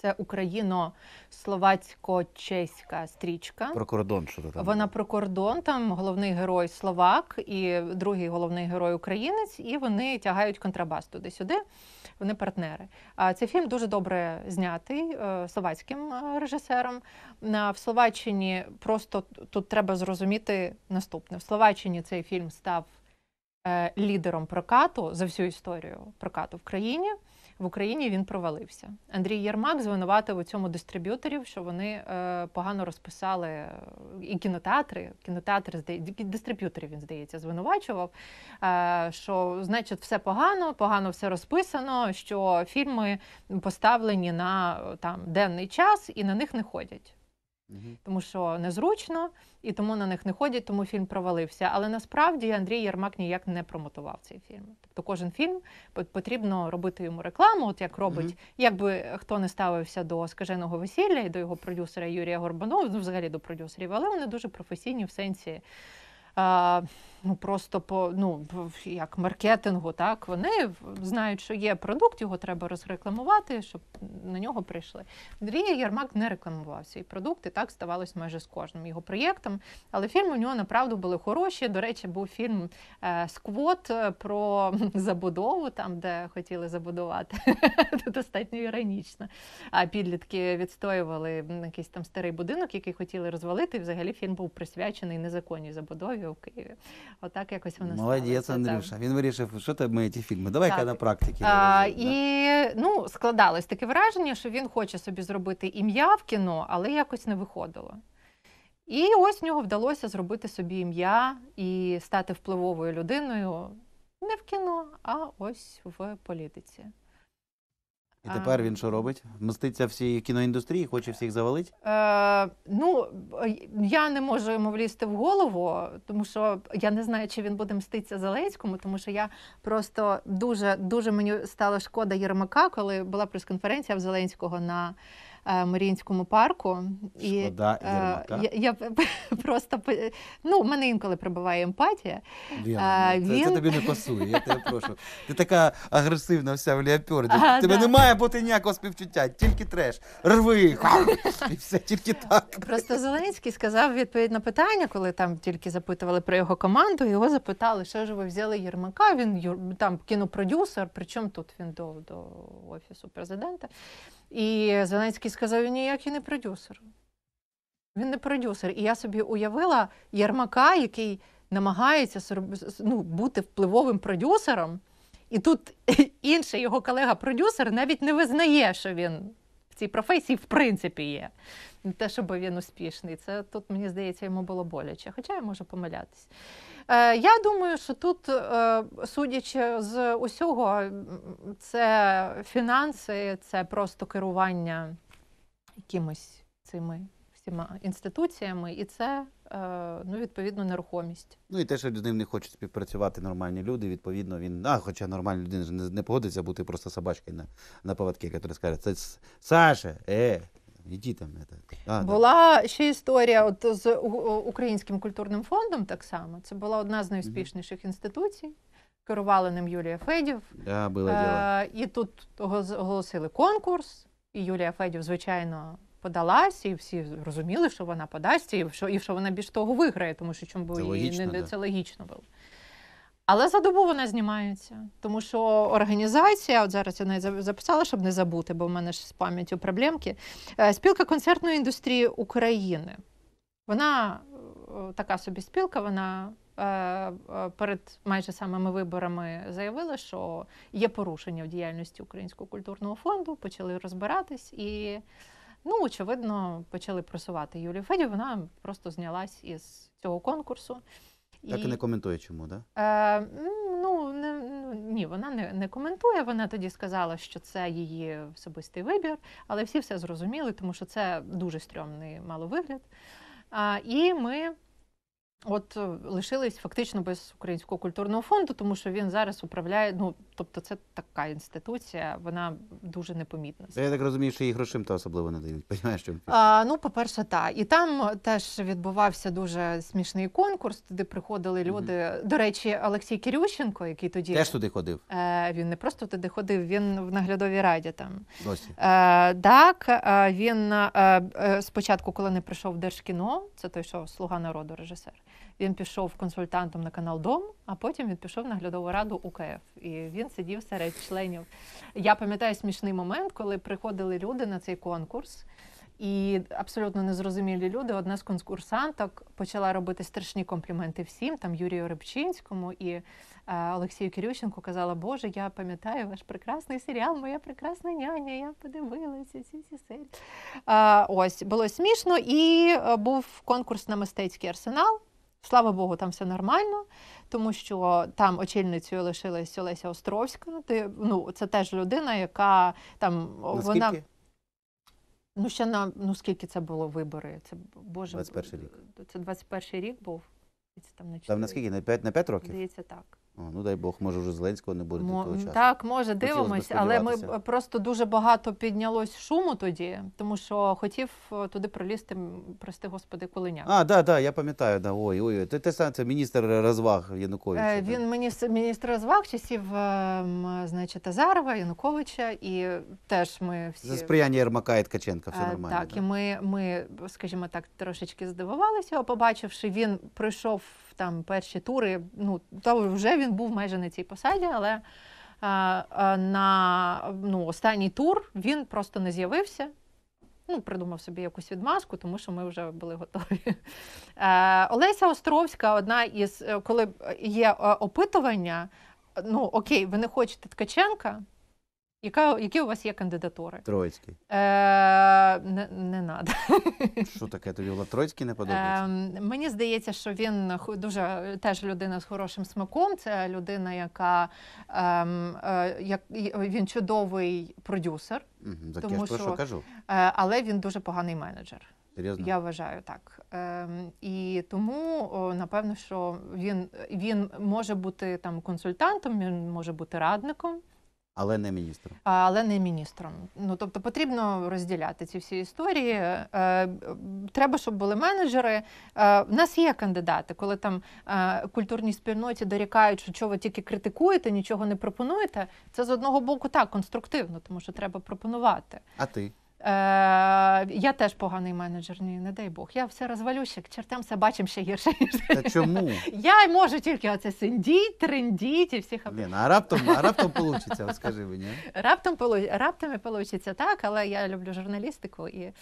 Speaker 2: Це україно-словацько-чеська стрічка. Про
Speaker 1: кордон, що то там вона
Speaker 2: про кордон. Там головний герой словак і другий головний герой українець, і вони тягають контрабас туди-сюди. Вони партнери. А цей фільм дуже добре знятий е, словацьким е, режисером. На В Словаччині просто тут треба зрозуміти наступне: в Словаччині цей фільм став е, лідером прокату за всю історію прокату в країні в Україні він провалився. Андрій Єрмак звинуватив у цьому дистриб'юторів, що вони е, погано розписали і кінотеатри. Кінотеатр дистриб'юторів він здається, звинувачував. Е, що значить, все погано, погано все розписано, що фільми поставлені на там денний час і на них не ходять тому що незручно і тому на них не ходять, тому фільм провалився. Але насправді Андрій Єрмак ніяк не промотував цей фільм. Тобто кожен фільм потрібно робити йому рекламу, от як робить, mm -hmm. якби хто не ставився до скаженого весілля і до його продюсера Юрія Горбанова, ну взагалі до продюсерів, але вони дуже професійні в сенсі. А, ну просто по ну як маркетингу, так вони знають, що є продукт, його треба розрекламувати, щоб на нього прийшли. Андрій Ярмак не рекламував свій продукт, і так ставалось майже з кожним його проєктом. Але фільми у нього направду були хороші. До речі, був фільм е, Сквот е, про забудову, там де хотіли забудувати. Достатньо іронічно. А підлітки відстоювали якийсь там старий будинок, який хотіли розвалити. І взагалі фільм був присвячений незаконній забудові у Києві. Отак якось воно Молодець, Андрюша. Так.
Speaker 1: Він вирішив, що ти ми ті фільми. Давай-ка на практики.
Speaker 2: А, і да. ну, складалось таке враження, що він хоче собі зробити ім'я в кіно, але якось не виходило. І ось в нього вдалося зробити собі ім'я і стати впливовою людиною не в кіно, а ось в політиці. І тепер
Speaker 1: він що робить? Мститься всій кіноіндустрії, хоче всіх завалити?
Speaker 2: Е, Ну я не можу йому влізти в голову, тому що я не знаю, чи він буде мститься Зеленському, тому що я просто дуже дуже мені стало шкода Єрмака, коли була прес-конференція в Зеленського на. Е, Маріїнському парку. І Шкода Єрмака. Е, я, я просто ну, мене інколи прибуває емпатія. Вірно, Він... Е, це, це тобі не пасує, я тебе
Speaker 1: прошу. Ти така агресивна вся в ліапьорді. тебе да. не має бути ніякого співчуття, тільки треш. Рви! Хав, і все
Speaker 2: тільки так. Просто Зеленський сказав відповідь на питання, коли там тільки запитували про його команду, його запитали, що ж ви взяли Єрмака. Він там кінопродюсер, причому тут він до, до офісу президента. І Зеленський сказав: він і не продюсер. Він не продюсер. І я собі уявила Ярмака, який намагається ну, бути впливовим продюсером. І тут інший його колега-продюсер навіть не визнає, що він в цій професії в принципі є. Не те, щоб він успішний. Це тут, мені здається, йому було боляче. Хоча я можу помилятись. Е, я думаю, що тут, е, судячи з усього, це фінанси, це просто керування якимось цими всіма інституціями, і це е, ну відповідно нерухомість.
Speaker 1: Ну і те, що з ним не хочуть співпрацювати нормальні люди, відповідно він, а хоча нормальна людина не, не погодиться бути просто собачкою на на поводки, яка скаже це Саша, е, іди там. Это. А,
Speaker 2: була да. ще історія от з Українським культурним фондом. Так само це була одна з найуспішніших mm -hmm. інституцій. Керувала ним Юлія Федів.
Speaker 1: Да, було діло. Е,
Speaker 2: і тут оголосили конкурс, і Юлія Федів, звичайно, подалась, і всі зрозуміли, що вона подасться, і що і що вона більш того виграє, тому що чому її не да. це логічно було. Але за добу вона знімається, тому що організація, от зараз я не записала, щоб не забути, бо в мене ж з пам'яттю проблемки. Е, спілка концертної індустрії України. Вона е, така собі спілка, вона е, перед майже самими виборами заявила, що є порушення в діяльності Українського культурного фонду, почали розбиратись і, ну, очевидно, почали просувати Юлію Федів. Вона просто знялась із цього конкурсу. Так і не
Speaker 1: коментує чому, так?
Speaker 2: Да? Е, ну, не, ну, ні, вона не, не коментує. Вона тоді сказала, що це її особистий вибір, але всі все зрозуміли, тому що це дуже стрьомний маловигляд. А, І ми от лишились фактично без українського культурного фонду, тому що він зараз управляє. ну, Тобто, це така інституція, вона дуже непомітна. Я
Speaker 1: так розумію, що їй грошим то особливо не дають. Понимаєш, що
Speaker 2: а, ну, по-перше, так. і там теж відбувався дуже смішний конкурс. Туди приходили люди. Mm До речі, Олексій Кирющенко, який тоді теж туди ходив. Е, Він не просто туди ходив, він в наглядовій раді там. Досі. Е, Так е, він е, е, спочатку, коли не прийшов в Держкіно, це той, що слуга народу, режисер. Він пішов консультантом на канал Дом, а потім він пішов на наглядову раду УКФ. І він сидів серед членів. Я пам'ятаю смішний момент, коли приходили люди на цей конкурс. І абсолютно незрозумілі люди. Одна з конкурсанток почала робити страшні компліменти всім, там Юрію Рибчинському і е, Олексію Кирющенку казала, Боже, я пам'ятаю ваш прекрасний серіал, моя прекрасна няня, я подивилася ці всі серії. Е, ось було смішно, і е, був конкурс на мистецький арсенал. Слава Богу, там все нормально, тому що там очільницею лишилась Олеся Островська. Ти, ну, Це теж людина, яка там Наскільки? вона. Ну, ще на ну скільки це було вибори? Це Боже 21 рік. Це 21 рік був. Це там на 4. Там наскільки?
Speaker 1: На 5, на 5 років? Здається, так. О, ну дай Бог, може, вже Зеленського не буде Мо... до того часу. Так, може, дивимось, але ми
Speaker 2: просто дуже багато піднялось шуму тоді, тому що хотів е, туди пролізти, прости господи, Коленяк. А,
Speaker 1: да, да, я пам'ятаю, да. Ой, ой, ой. Це те саме це міністр розваг Януковича. Е, він
Speaker 2: міністр, міністр розваг часів, е, значить, Азарова, Януковича, і теж ми всі за сприяння
Speaker 1: Ермака і Ткаченка. Все нормально. Е, так, да.
Speaker 2: і ми, ми, скажімо так, трошечки здивувалися, побачивши, він прийшов там перші тури, ну то вже він був майже на цій посаді, але а, а, на ну, останній тур він просто не з'явився. Ну, придумав собі якусь відмазку, тому що ми вже були готові. Е, Олеся Островська, одна із е, коли є е, опитування. Ну окей, ви не хочете Ткаченка. Яка, Які у вас є кандидатури? Троїцький. Е, Не не надо.
Speaker 1: Що таке тобі Троїцький не подобається?
Speaker 2: Е, Мені здається, що він дуже теж людина з хорошим смаком. Це людина, яка ем, е, як він чудовий продюсер. так тому, я ж про що кажу. Е, але він дуже поганий менеджер. Серйозно? Я вважаю так. Е, І тому напевно, що він, він може бути там консультантом, він може бути радником.
Speaker 1: Але не міністром.
Speaker 2: Але не міністром. Ну тобто потрібно розділяти ці всі історії. Е, треба, щоб були менеджери. Е, в нас є кандидати, коли там е, культурній спільноті дорікають, що чого ви тільки критикуєте, нічого не пропонуєте. Це з одного боку так конструктивно, тому що треба пропонувати. А ти? Е, Я теж поганий менеджер, ні, не дай Бог. Я все розвалюся, ще к чертям собачим ще гірше. Та чому? Я можу тільки оце синдіть, трендіть і всіх Блін,
Speaker 1: а раптом, а раптом получиться, скажи
Speaker 2: мені. Раптом раптом і получиться так, але я люблю журналістику і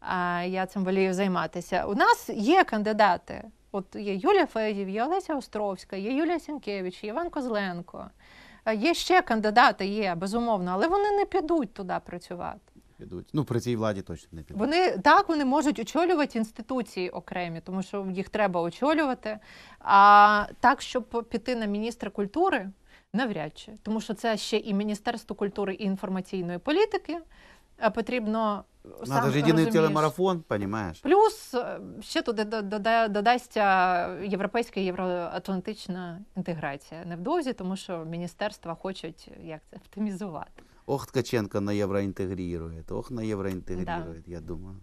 Speaker 2: а, я цим волію займатися. У нас є кандидати. От є Юлія Федів, є Олеся Островська, є Юлія Сінкевич, є Іван Козленко. Е, є ще кандидати, є безумовно, але вони не підуть туди працювати
Speaker 1: підуть. Ну при цій владі точно не підуть.
Speaker 2: Вони так вони можуть очолювати інституції окремі, тому що їх треба очолювати. А так, щоб піти на міністра культури, навряд чи тому, що це ще і міністерство культури і інформаційної політики. Потрібно Надо ж єдиний телемарафон, понімаєш? Плюс е, ще туди додасться європейська євроатлантична інтеграція невдовзі, тому що міністерства хочуть як це оптимізувати.
Speaker 1: Ох, Ткаченко на Євроінтегрірує. ох, на Євроінтегрірує, да. я думаю.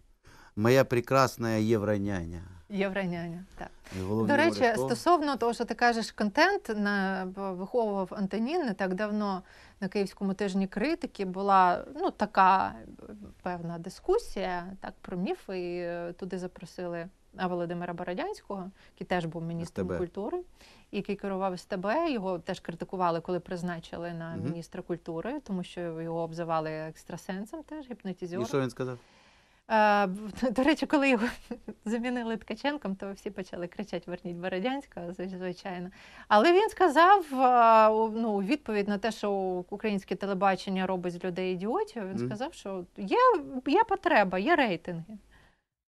Speaker 1: Моя прекрасна євроняня.
Speaker 2: Євроняня, так. До речі, говорить, стосовно того, що ти кажеш, контент на виховував Антонін не так давно на київському тижні критики була ну така певна дискусія, так про міфи, і е, туди запросили. А е, Володимира Бородянського, який теж був міністром СТБ. культури, який керував СТБ. Його теж критикували, коли призначили на угу. міністра культури, тому що його обзивали екстрасенсом, теж гіпнотізіором. І що він сказав? Е, до речі, коли його замінили Ткаченком, то всі почали кричати Верніть Бородянська, звичайно. Але він сказав е, ну, відповідь на те, що українське телебачення робить з людей ідіотів. Він сказав, що є, є потреба, є рейтинги.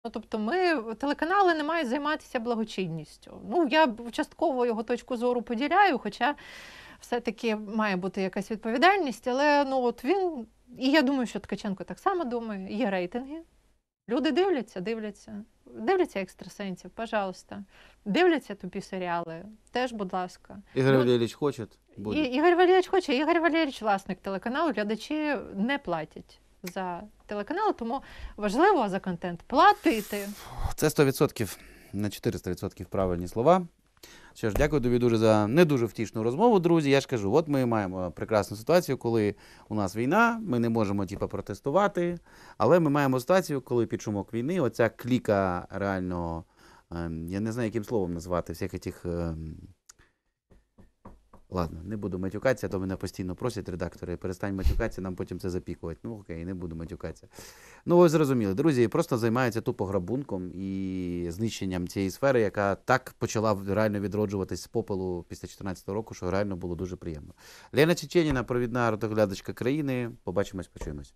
Speaker 2: Ну, тобто, ми телеканали не мають займатися благочинністю. Ну я частково його точку зору поділяю, хоча все-таки має бути якась відповідальність. Але ну от він, і я думаю, що Ткаченко так само думає. Є рейтинги. Люди дивляться, дивляться, дивляться екстрасенсів, пожалуйста. Дивляться тобі серіали. Теж, будь ласка, Ігор ну,
Speaker 1: Валерійович хоче. Буде. І,
Speaker 2: Ігор Валерійович хоче. Ігор Валерійович, власник телеканалу, глядачі не платять за телеканал, тому важливо за контент платити.
Speaker 1: Це 100%, на 400% правильні слова. Що ж, дякую тобі дуже за не дуже втішну розмову, друзі. Я ж кажу, от ми маємо прекрасну ситуацію, коли у нас війна, ми не можемо типу, протестувати. Але ми маємо ситуацію, коли під шумок війни, оця кліка реально, ем, я не знаю, яким словом назвати всіх цих ем, Ладно, не буду матюкатися, то мене постійно просять редактори, перестань матюкатися, нам потім це запікувати. Ну окей, не буду матюкатися. Ну, ви зрозуміли, друзі, просто займаються тупо грабунком і знищенням цієї сфери, яка так почала реально відроджуватись з попелу після 2014 року, що реально було дуже приємно. Лена Чеченіна, провідна ротоглядачка країни. Побачимось, почуємось.